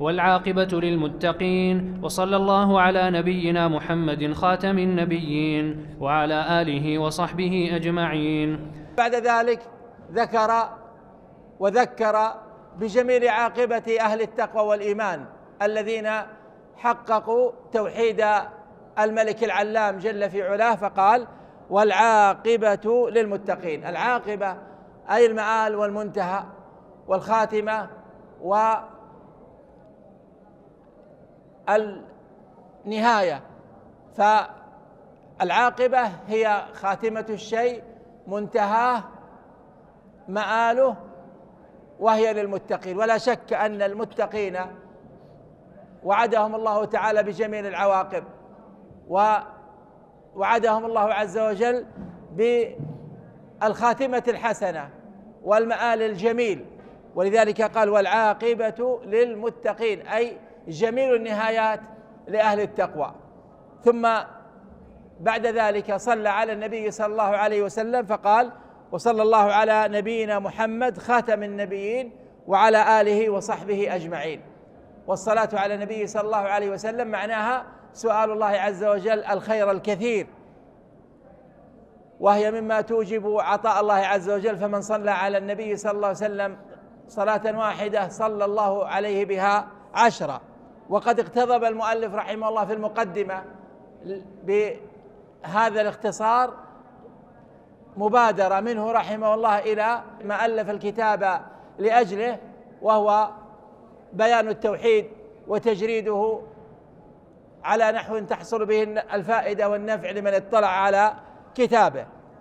والعاقبة للمتقين وصلى الله على نبينا محمد خاتم النبيين وعلى آله وصحبه أجمعين بعد ذلك ذكر وذكر بجميل عاقبة أهل التقوى والإيمان الذين حققوا توحيد الملك العلام جل في علاه فقال والعاقبة للمتقين العاقبة أي المآل والمنتهى والخاتمة و النهايه فالعاقبه هي خاتمه الشيء منتهاه مآله وهي للمتقين ولا شك ان المتقين وعدهم الله تعالى بجميل العواقب ووعدهم الله عز وجل بالخاتمه الحسنه والمآل الجميل ولذلك قال والعاقبة للمتقين أي جميل النهايات لأهل التقوى ثم بعد ذلك صلى على النبي صلى الله عليه وسلم فقال وصلى الله على نبينا محمد خاتم النبيين وعلى آله وصحبه أجمعين والصلاة على النبي صلى الله عليه وسلم معناها سؤال الله عز وجل الخير الكثير وهي مما توجب عطاء الله عز وجل فمن صلى على النبي صلى الله عليه وسلم صلاة واحدة صلى الله عليه بها عشرة وقد اقتضب المؤلف رحمه الله في المقدمة بهذا الاختصار مبادرة منه رحمه الله إلى ما ألف الكتاب لأجله وهو بيان التوحيد وتجريده على نحو تحصل به الفائدة والنفع لمن اطلع على كتابه